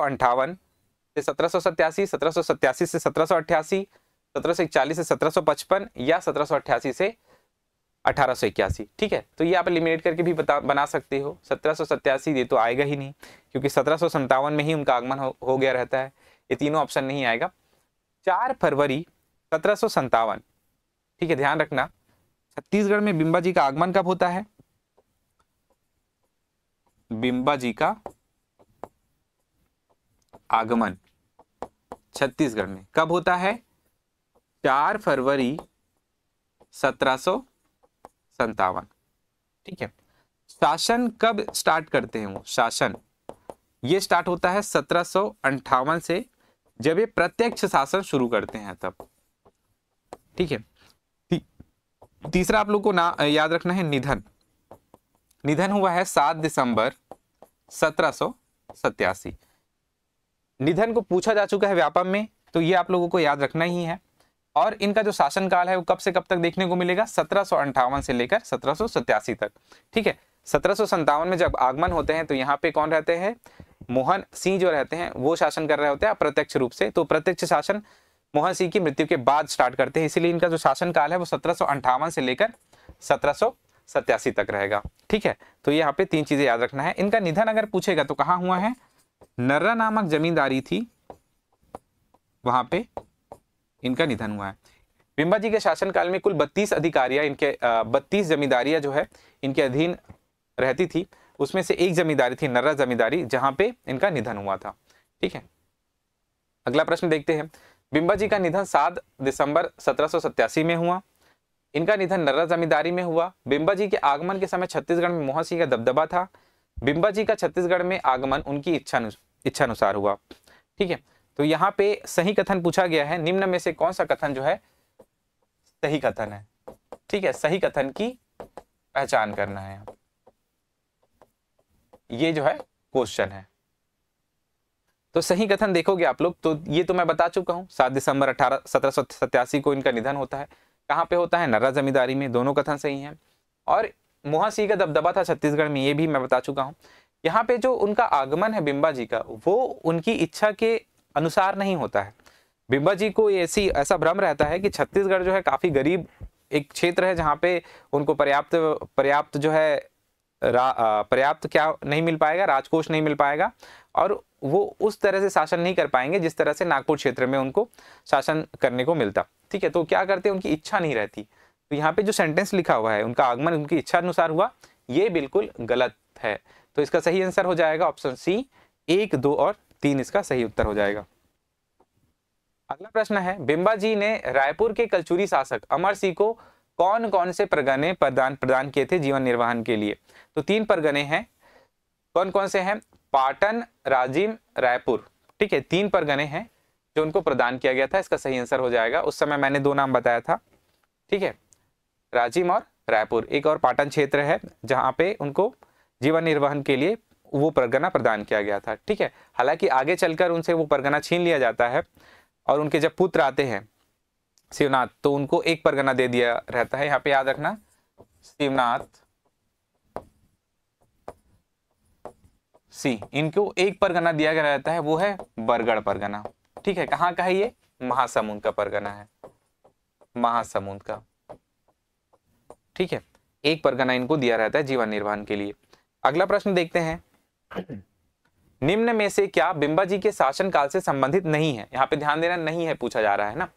सत्रह सत्रह से सत्रह सत्रह से इकचालीस से सत्रह सौ पचपन या सत्रह सौ अठासी से अठारह सौ इक्यासी ठीक है तो ये आप एलिमिनेट करके भी बता बना सकते हो सत्रह सौ सत्यासी ये तो आएगा ही नहीं क्योंकि सत्रह सौ संतावन में ही उनका आगमन हो, हो गया रहता है ये तीनों ऑप्शन नहीं आएगा चार फरवरी सत्रह सौ संतावन ठीक है ध्यान रखना छत्तीसगढ़ में बिंबा जी का आगमन कब होता है बिंबा जी का आगमन छत्तीसगढ़ में कब होता है चार फरवरी सत्रह संतावन ठीक है शासन कब स्टार्ट करते हैं वो शासन ये स्टार्ट होता है सत्रह से जब ये प्रत्यक्ष शासन शुरू करते हैं तब ठीक है तीसरा आप लोग को ना याद रखना है निधन निधन हुआ है सात दिसंबर सत्रह निधन को पूछा जा चुका है व्यापम में तो ये आप लोगों को याद रखना ही है और इनका जो शासन काल है वो कब से कब तक देखने को मिलेगा सत्रह से लेकर सत्रह तक ठीक है सत्रह में जब आगमन होते हैं तो यहाँ पे कौन रहते हैं मोहन सिंह जो रहते हैं वो शासन कर रहे होते हैं अप्रत्यक्ष रूप से तो प्रत्यक्ष शासन मोहन सिंह की मृत्यु के बाद स्टार्ट करते हैं इसीलिए इनका जो शासन काल है वो सत्रह से लेकर सत्रह सत्यासी तक रहेगा ठीक है तो यहाँ पे तीन चीजें याद रखना है इनका निधन अगर पूछेगा तो कहाँ हुआ है नर्रा नामक जमींदारी थी वहां पे इनका निधन हुआ है बिंबा जी के शासनकाल में कुल 32 अधिकारियां इनके बत्तीस जमींदारियां जो है इनके अधीन रहती थी उसमें से एक जमींदारी थी नर्रा जमींदारी जहां पे इनका निधन हुआ था ठीक है अगला प्रश्न देखते हैं बिंबा जी का निधन 7 दिसंबर सत्रह में हुआ इनका निधन नर्रा जमींदारी में हुआ बिंबा जी के आगमन के समय छत्तीसगढ़ में मोहन सिंह का दबदबा था बिंबा जी का छत्तीसगढ़ में आगमन उनकी इच्छा इच्छानुसार हुआ ठीक है तो यहाँ पे सही कथन पूछा गया है निम्न में से कौन सा कथन जो है सही कथन है ठीक है सही कथन की पहचान करना है ये जो है क्वेश्चन है तो सही कथन देखोगे आप लोग तो ये तो मैं बता चुका हूँ सात दिसंबर अठारह सत्रह को इनका निधन होता है कहाँ पे होता है नर्रा जमींदारी में दोनों कथन सही हैं और सिंह का दबदबा था छत्तीसगढ़ में ये भी मैं बता चुका हूँ यहाँ पे जो उनका आगमन है बिम्बा जी का वो उनकी इच्छा के अनुसार नहीं होता है बिम्बा जी को ऐसी ऐसा भ्रम रहता है कि छत्तीसगढ़ जो है काफ़ी गरीब एक क्षेत्र है जहाँ पे उनको पर्याप्त पर्याप्त जो है पर्याप्त क्या नहीं मिल पाएगा राजकोष नहीं मिल पाएगा और वो उस तरह से शासन नहीं कर पाएंगे जिस तरह से नागपुर क्षेत्र में उनको शासन करने को मिलता ठीक है तो क्या करते हैं उनकी इच्छा नहीं रहती तो यहाँ पे जो सेंटेंस लिखा हुआ है उनका आगमन उनकी इच्छा अनुसार हुआ ये बिल्कुल गलत है तो इसका सही आंसर हो जाएगा ऑप्शन सी एक दो और तीन इसका सही उत्तर हो जाएगा अगला प्रश्न है बिंबा जी ने रायपुर के कलचुरी शासक अमर सिंह को कौन कौन से परगने प्रदान प्रदान किए थे जीवन निर्वाहन के लिए तो तीन परगने हैं कौन कौन से हैं पाटन राजीम रायपुर ठीक है तीन परगने हैं जो उनको प्रदान किया गया था इसका सही आंसर हो जाएगा उस समय मैंने दो नाम बताया था ठीक है राजीम और रायपुर एक और पाटन क्षेत्र है जहाँ पे उनको जीवन निर्वहन के लिए वो परगना प्रदान किया गया था ठीक है हालांकि आगे चलकर उनसे वो परगना छीन लिया जाता है और उनके जब पुत्र आते हैं शिवनाथ तो उनको एक परगना दे दिया रहता है यहाँ पे याद रखना शिवनाथ सी इनको एक परगना दिया गया रहता है वो है बरगढ़ परगना ठीक है कहाँ का है ये महासमुंद का परगना है महासमुंद का ठीक है एक परगना इनको दिया रहता है जीवन निर्वहन के लिए अगला प्रश्न देखते हैं निम्न में से क्या बिंबा जी के शासन काल से संबंधित नहीं है यहाँ पे ध्यान देना नहीं है पूछा जा रहा है ना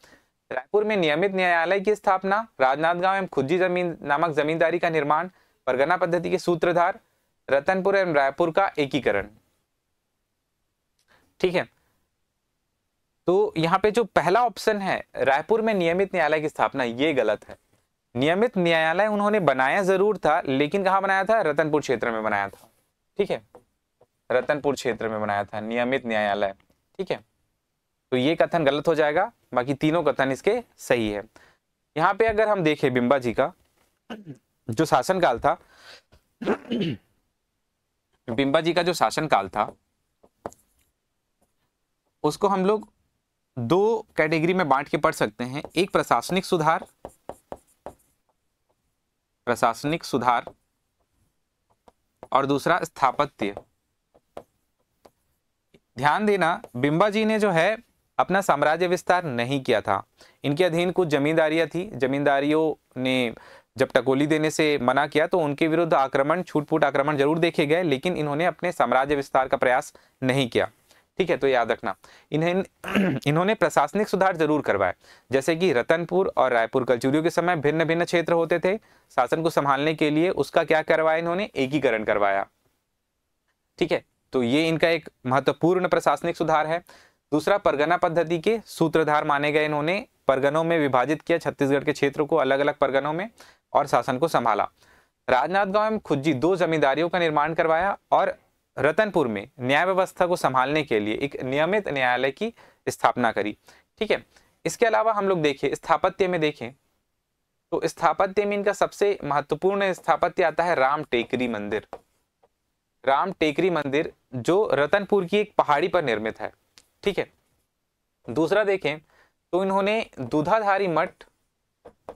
रायपुर में नियमित न्यायालय की स्थापना गांव एवं खुज्जी जमीन नामक जमींदारी का निर्माण परगना पद्धति के सूत्रधार रतनपुर एवं रायपुर का एकीकरण ठीक है तो यहाँ पे जो पहला ऑप्शन है रायपुर में नियमित न्यायालय की स्थापना ये गलत है नियमित न्यायालय उन्होंने बनाया जरूर था लेकिन कहा बनाया था रतनपुर क्षेत्र में बनाया था ठीक है रतनपुर क्षेत्र में बनाया था नियमित न्यायालय ठीक है तो ये कथन गलत हो जाएगा बाकी तीनों कथन इसके सही है यहाँ पे अगर हम देखें बिंबा जी का जो शासन काल था बिंबा जी का जो शासन काल था उसको हम लोग दो कैटेगरी में बांट के पढ़ सकते हैं एक प्रशासनिक सुधार प्रशासनिक सुधार और दूसरा स्थापत्य ध्यान देना बिंबा जी ने जो है अपना साम्राज्य विस्तार नहीं किया था इनके अधीन कुछ जमींदारियाँ थी जमींदारियों ने जब टकोली देने से मना किया तो उनके विरुद्ध आक्रमण छूटपूट आक्रमण जरूर देखे गए लेकिन इन्होंने अपने साम्राज्य विस्तार का प्रयास नहीं किया ठीक है तो याद रखना इन्हें इन्होंने प्रशासनिक सुधार जरूर करवाए जैसे कि रतनपुर और रायपुर कलचूरियों के समय भिन्न भिन्न क्षेत्र होते थे शासन को संभालने के लिए उसका क्या करवाया इन्होंने एकीकरण करवाया ठीक है तो ये इनका एक महत्वपूर्ण प्रशासनिक सुधार है दूसरा परगना पद्धति के सूत्रधार माने गए इन्होंने परगनों में विभाजित किया छत्तीसगढ़ के क्षेत्र को अलग अलग परगनों में और शासन को संभाला गांव एवं खुज्जी दो जमींदारियों का निर्माण करवाया और रतनपुर में न्याय व्यवस्था को संभालने के लिए एक नियमित न्यायालय की स्थापना करी ठीक है इसके अलावा हम लोग देखें स्थापत्य में देखें तो स्थापत्य में इनका सबसे महत्वपूर्ण स्थापत्य आता है राम टेकरी मंदिर राम टेकरी मंदिर जो रतनपुर की एक पहाड़ी पर निर्मित है ठीक है दूसरा देखें तो इन्होंने दुधाधारी मठ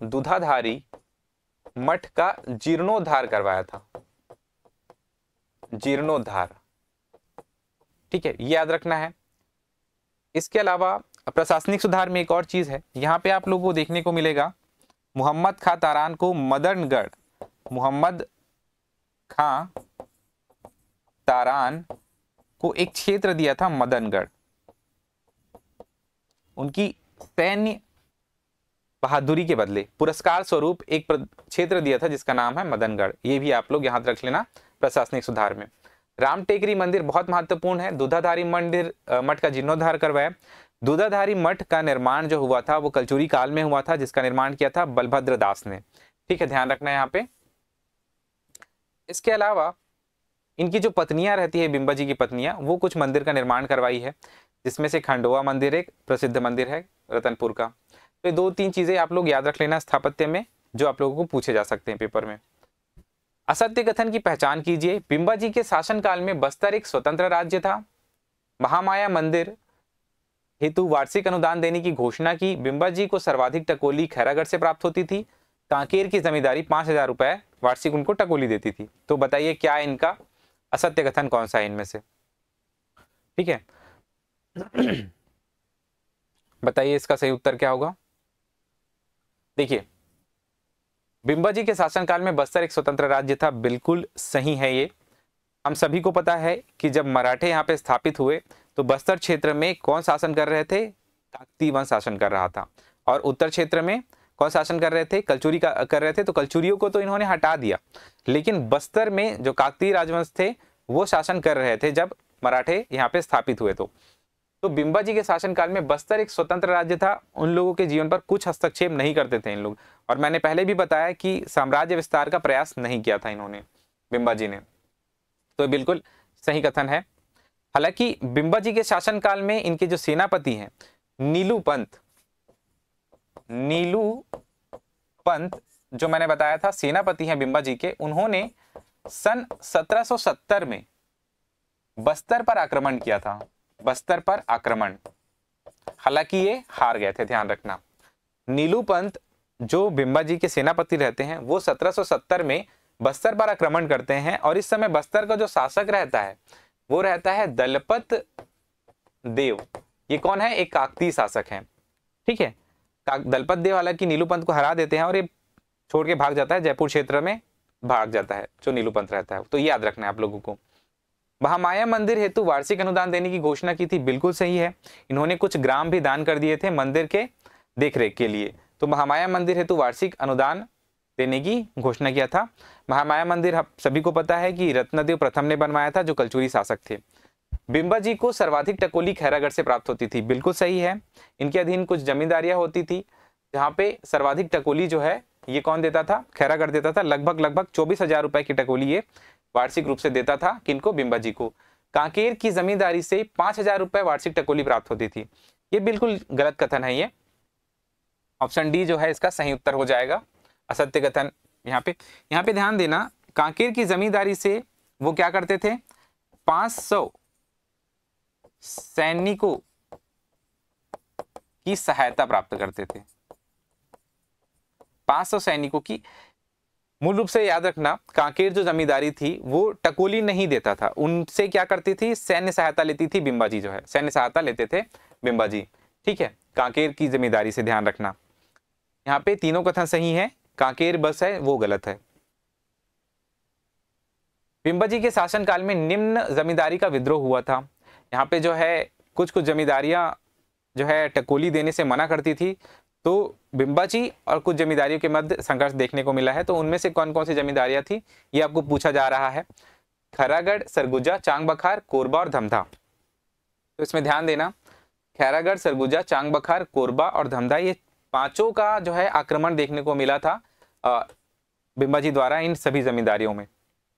दुधाधारी मठ का जीर्णोद्धार करवाया था जीर्णोद्धार ठीक है याद रखना है इसके अलावा प्रशासनिक सुधार में एक और चीज है यहां पे आप लोगों को देखने को मिलेगा मोहम्मद खां तारान को मदनगढ़ मोहम्मद खां तारान को एक क्षेत्र दिया था मदनगढ़ उनकी सैन्य बहादुरी के बदले पुरस्कार स्वरूप एक क्षेत्र दिया था जिसका नाम है मदनगढ़ ये भी आप लोग यहाँ रख लेना प्रशासनिक सुधार में राम टेकरी मंदिर बहुत महत्वपूर्ण है दुधाधारी मंदिर मठ का जीर्णोद्धार करवाया दुधाधारी मठ का निर्माण जो हुआ था वो कलचूरी काल में हुआ था जिसका निर्माण किया था बलभद्र दास ने ठीक है ध्यान रखना यहाँ पे इसके अलावा इनकी जो पत्नियां रहती है बिंबा जी की पत्नियां वो कुछ मंदिर का निर्माण करवाई है जिसमें से खंडोवा मंदिर एक प्रसिद्ध मंदिर है रतनपुर का तो दो तीन चीज़ें आप लोग याद रख लेना स्थापत्य में जो आप लोगों को पूछे जा सकते हैं पेपर में असत्य कथन की पहचान कीजिए बिंबा जी के शासनकाल में बस्तर एक स्वतंत्र राज्य था महामाया मंदिर हेतु वार्षिक अनुदान देने की घोषणा की बिंबा जी को सर्वाधिक टकोली खैरागढ़ से प्राप्त होती थी कांकेर की जमींदारी पांच हजार रुपए वार्षिक उनको टकोली देती थी तो बताइए क्या इनका असत्य कथन कौन सा है इनमें से ठीक है बताइए इसका सही उत्तर क्या होगा देखिए बिम्बा जी के शासनकाल में बस्तर एक स्वतंत्र राज्य था बिल्कुल सही है ये हम सभी को पता है कि जब मराठे यहाँ पे स्थापित हुए तो बस्तर क्षेत्र में कौन शासन कर रहे थे काकती वंश शासन कर रहा था और उत्तर क्षेत्र में कौन शासन कर रहे थे कलचूरी का कर रहे थे तो कलचूरियों को तो इन्होंने हटा दिया लेकिन बस्तर में जो काकतीय राजवंश थे वो शासन कर रहे थे जब मराठे यहाँ पे स्थापित हुए तो तो बिंबा जी के शासनकाल में बस्तर एक स्वतंत्र राज्य था उन लोगों के जीवन पर कुछ हस्तक्षेप नहीं करते थे इन लोग और मैंने पहले भी बताया कि साम्राज्य विस्तार का प्रयास नहीं किया था इन्होंने बिंबा जी ने तो बिल्कुल सही कथन है हालांकि बिंबा जी के शासनकाल में इनके जो सेनापति हैं नीलू पंत नीलू पंत जो मैंने बताया था सेनापति हैं बिंबा जी के उन्होंने सन 1770 में बस्तर पर आक्रमण किया था बस्तर पर आक्रमण हालांकि ये हार गए थे ध्यान रखना नीलू पंत जो बिम्बा जी के सेनापति रहते हैं वो 1770 में बस्तर पर आक्रमण करते हैं और इस समय बस्तर का जो शासक रहता है वो रहता है दलपत देव ये कौन है एक काकती शासक है ठीक है दलपत देव हालांकि नीलू पंत को हरा देते हैं और ये छोड़ के भाग जाता है जयपुर क्षेत्र में भाग जाता है जो नीलू पंत रहता है तो याद रखना है आप लोगों को महामाया मंदिर हेतु वार्षिक अनुदान देने की घोषणा की थी बिल्कुल सही है इन्होंने कुछ ग्राम भी दान कर दिए थे मंदिर के देखरेख के लिए तो महामाया मंदिर हेतु वार्षिक अनुदान देने की घोषणा किया था महामाया मंदिर हम सभी को पता है कि रत्नदेव प्रथम ने बनवाया था जो कलचुरी शासक थे बिंबा जी को सर्वाधिक टकोली खैरागढ़ से प्राप्त होती थी बिल्कुल सही है इनके अधीन कुछ जमींदारियां होती थी जहाँ पे सर्वाधिक टकोली जो है ये कौन देता था खैरागढ़ देता था लगभग लगभग चौबीस हजार रुपए की टकोली ये वार्षिक रूप से देता था किनको बिंबा जी को कांकेर की जमींदारी से पांच हजार रुपए वार्षिक टकोली प्राप्त होती थी ये बिल्कुल गलत कथन है ये ऑप्शन डी जो है इसका सही उत्तर हो जाएगा असत्य कथन यहाँ पे यहाँ पे ध्यान देना कांकेर की जमींदारी से वो क्या करते थे पांच सौ सैनिकों की सहायता प्राप्त करते थे 500 सैनिकों की मूल रूप से याद रखना कांकेर जो जमींदारी थी वो टकोली नहीं देता था उनसे क्या करती थी सैन्य सहायता लेती थी बिंबाजी जो है सैन्य सहायता लेते थे बिंबाजी ठीक है कांकेर की जमींदारी से ध्यान रखना यहाँ पे तीनों कथन सही है कांकेर बस है वो गलत है बिंबाजी के शासनकाल में निम्न जमींदारी का विद्रोह हुआ था यहाँ पे जो है कुछ कुछ जमींदारियां जो है टकोली देने से मना करती थी तो बिंबाजी और कुछ जमींदारियों के मध्य संघर्ष देखने को मिला है तो उनमें से कौन कौन सी जमींदारियां थी ये आपको पूछा जा रहा है खैरागढ़ सरगुजा चांग बखार कोरबा और धमधा तो इसमें ध्यान देना खैरागढ़ सरगुजा चांग बखार कोरबा और धमधा ये पांचों का जो है आक्रमण देखने को मिला था बिंबाजी द्वारा इन सभी जमींदारियों में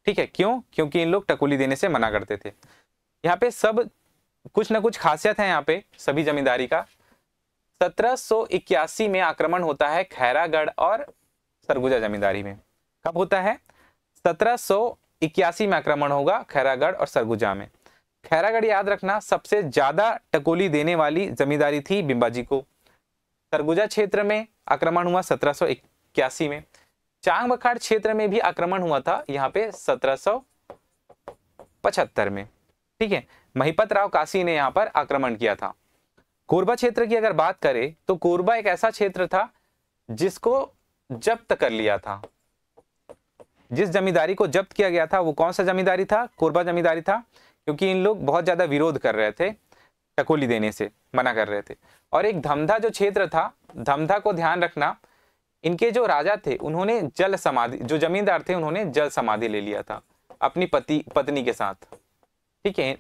ठीक है क्यों क्योंकि इन लोग टकोली देने से मना करते थे यहाँ पे सब कुछ ना कुछ खासियत है यहाँ पे सभी जमींदारी का सत्रह में आक्रमण होता है खैरागढ़ और सरगुजा जमींदारी में कब होता है सत्रह में आक्रमण होगा खैरागढ़ और सरगुजा में खैरागढ़ याद रखना सबसे ज्यादा टकोली देने वाली जमींदारी थी बिंबाजी को सरगुजा क्षेत्र में आक्रमण हुआ सत्रह में चांग बखाड़ क्षेत्र में भी आक्रमण हुआ था यहाँ पे सत्रह में ठीक है महिपत राव काशी ने यहाँ पर आक्रमण किया था कोरबा क्षेत्र की अगर बात करें तो कोरबा एक ऐसा क्षेत्र था जिसको जब्त कर लिया था जिस जमींदारी को जब्त किया गया था वो कौन सा जमींदारी था कोरबा जमींदारी था क्योंकि इन लोग बहुत ज़्यादा विरोध कर रहे थे टकोली देने से मना कर रहे थे और एक धमधा जो क्षेत्र था धमधा को ध्यान रखना इनके जो राजा थे उन्होंने जल समाधि जो जमींदार थे उन्होंने जल समाधि ले लिया था अपनी पति पत्नी के साथ ठीक है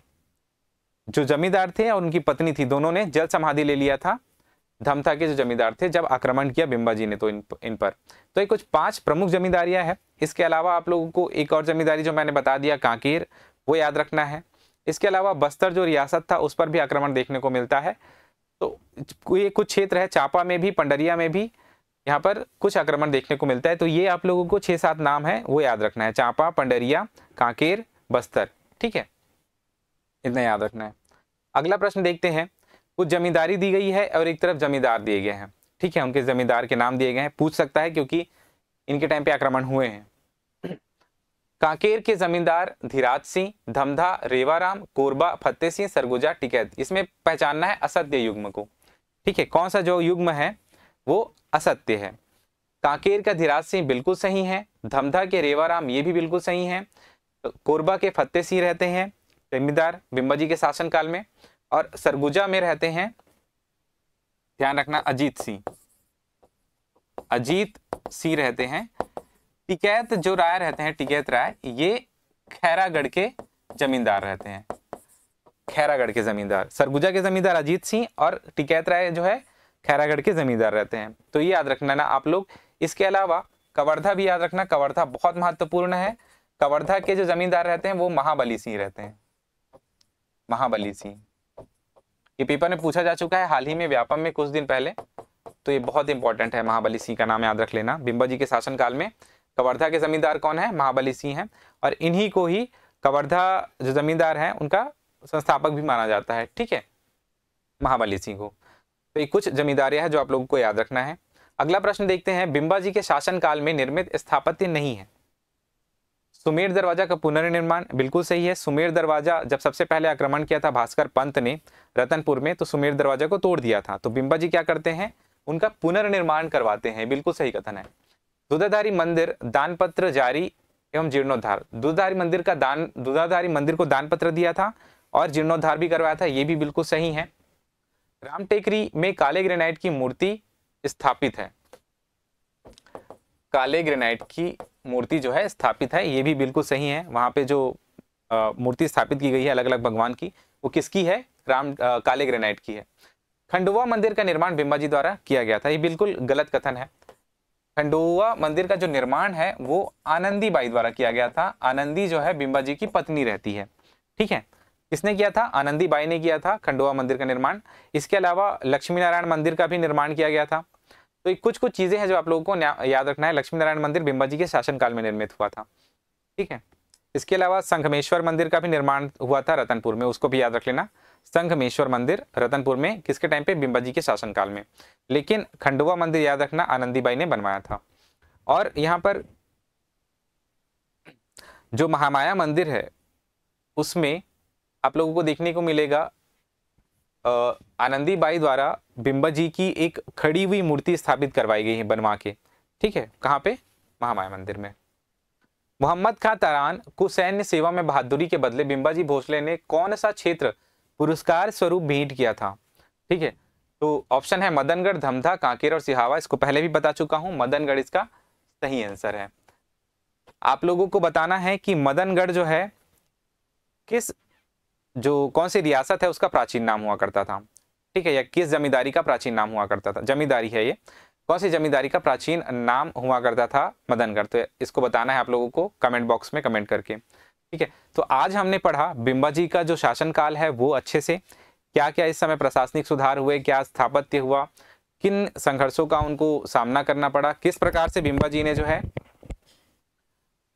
जो जमींदार थे और उनकी पत्नी थी दोनों ने जल समाधि ले लिया था धमता के जो जमींदार थे जब आक्रमण किया बिंबा जी ने तो इन इन पर तो ये कुछ पांच प्रमुख जमींदारियां हैं इसके अलावा आप लोगों को एक और जमींदारी जो मैंने बता दिया कांकेर वो याद रखना है इसके अलावा बस्तर जो रियासत था उस पर भी आक्रमण देखने को मिलता है तो ये कुछ क्षेत्र है चापा में भी पंडरिया में भी यहाँ पर कुछ आक्रमण देखने को मिलता है तो ये आप लोगों को छः सात नाम है वो याद रखना है चापा पंडरिया कांकेर बस्तर ठीक है इतना याद रखना है अगला प्रश्न देखते हैं कुछ जमींदारी दी गई है और एक तरफ जमींदार दिए गए हैं ठीक है उनके जमींदार के नाम दिए गए हैं पूछ सकता है क्योंकि इनके टाइम पे आक्रमण हुए हैं कांकेर के जमींदार धीराज सिंह धमधा रेवाराम कोरबा फतेह सिंह सरगुजा टिकैत इसमें पहचानना है असत्य युग्म को ठीक है कौन सा जो युग्म है वो असत्य है कांकेर का धीराज सिंह बिल्कुल सही है धमधा के रेवाराम ये भी बिल्कुल सही है कोरबा के फतेह सिंह रहते हैं जमींदार जी के शासनकाल में और सरगुजा में रहते हैं ध्यान रखना अजीत सिंह अजीत सिंह रहते हैं टिकैत जो राय रहते हैं टिकैत राय ये खैरागढ़ के जमींदार रहते हैं खैरागढ़ के जमींदार सरगुजा के जमींदार अजीत सिंह और टिकैत राय जो है खैरागढ़ के जमींदार रहते हैं तो ये याद रखना ना आप लोग इसके अलावा कवर्धा भी याद रखना कवर्धा बहुत महत्वपूर्ण है कवर्धा के जो जमींदार रहते हैं वो महाबली सिंह रहते हैं महाबली सिंह ये पेपर में पूछा जा चुका है हाल ही में व्यापम में कुछ दिन पहले तो ये बहुत इंपॉर्टेंट है महाबली सिंह का नाम याद रख लेना बिंबा जी के शासनकाल में कवर्धा के जमींदार कौन है महाबली सिंह है और इन्हीं को ही कवर्धा जो जमींदार हैं उनका संस्थापक भी माना जाता है ठीक है महाबली सिंह को तो ये कुछ जमींदारियां हैं जो आप लोगों को याद रखना है अगला प्रश्न देखते हैं बिंबा जी के शासनकाल में निर्मित स्थापत्य नहीं है सुमेर दरवाजा का पुनर्निर्माण बिल्कुल सही है सुमेर दरवाजा जब सबसे पहले आक्रमण किया था भास्कर पंत ने रतनपुर में तो सुमेर दरवाजा को तोड़ दिया था तो बिंबा जी क्या करते हैं उनका पुनर्निर्माण करवाते हैं बिल्कुल सही कथन है दुधाधारी मंदिर पत्र जारी एवं जीर्णोद्धार दुधाधारी मंदिर का दान दुधाधारी मंदिर को दान पत्र दिया था और जीर्णोद्धार भी करवाया था ये भी बिल्कुल सही है राम टेकरी में काले ग्रेनाइट की मूर्ति स्थापित है काले ग्रेनाइट की मूर्ति जो है स्थापित है ये भी बिल्कुल सही है वहाँ पे जो मूर्ति स्थापित की गई है अलग अलग भगवान की वो किसकी है राम काले ग्रेनाइट की है खंडोवा मंदिर का निर्माण बिम्बा जी द्वारा किया गया था ये बिल्कुल गलत कथन है खंडोवा मंदिर का जो निर्माण है वो आनंदी बाई द्वारा किया गया था आनंदी जो है बिम्बा जी की पत्नी रहती है ठीक है किसने किया था आनंदी बाई ने किया था खंडोवा मंदिर का निर्माण इसके अलावा लक्ष्मी नारायण मंदिर का भी निर्माण किया गया था तो कुछ कुछ चीज़ें हैं जो आप लोगों को याद रखना है लक्ष्मी नारायण मंदिर बिंबा जी के शासनकाल में निर्मित हुआ था ठीक है इसके अलावा संघमेश्वर मंदिर का भी निर्माण हुआ था रतनपुर में उसको भी याद रख लेना संघमेश्वर मंदिर रतनपुर में किसके टाइम पे बिंबा जी के शासनकाल में लेकिन खंडवा मंदिर याद रखना आनंदीबाई ने बनवाया था और यहाँ पर जो महामाया मंदिर है उसमें आप लोगों को देखने को मिलेगा आनंदी बाई द्वारा बिंबा जी की एक खड़ी हुई मूर्ति स्थापित करवाई गई है बनवा के ठीक है कहाँ पे महामाया मंदिर में मोहम्मद खान तरान को सैन्य सेवा में बहादुरी के बदले बिंबा जी भोसले ने कौन सा क्षेत्र पुरस्कार स्वरूप भेंट किया था ठीक है तो ऑप्शन है मदनगढ़ धमधा कांकेर और सिहावा इसको पहले भी बता चुका हूँ मदनगढ़ इसका सही आंसर है आप लोगों को बताना है कि मदनगढ़ जो है किस जो कौन सी रियासत है उसका प्राचीन नाम हुआ करता था ठीक है या किस जमींदारी का प्राचीन नाम हुआ करता था जमींदारी है ये कौन सी जमींदारी का प्राचीन नाम हुआ करता था मदनगढ़ तो इसको बताना है आप लोगों को कमेंट बॉक्स में कमेंट करके ठीक है तो आज हमने पढ़ा बिम्बा जी का जो शासनकाल है वो अच्छे से क्या क्या इस समय प्रशासनिक सुधार हुए क्या स्थापत्य हुआ किन संघर्षों का उनको सामना करना पड़ा किस प्रकार से बिम्बा जी ने जो है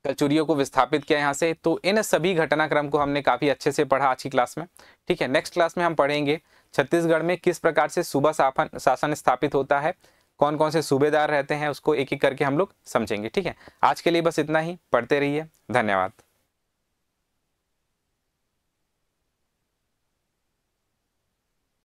कलचुरियों को विस्थापित किया यहाँ से तो इन सभी घटनाक्रम को हमने काफ़ी अच्छे से पढ़ा आज की क्लास में ठीक है नेक्स्ट क्लास में हम पढ़ेंगे छत्तीसगढ़ में किस प्रकार से सूबा शासन स्थापित होता है कौन कौन से सूबेदार रहते हैं उसको एक एक करके हम लोग समझेंगे ठीक है आज के लिए बस इतना ही पढ़ते रहिए धन्यवाद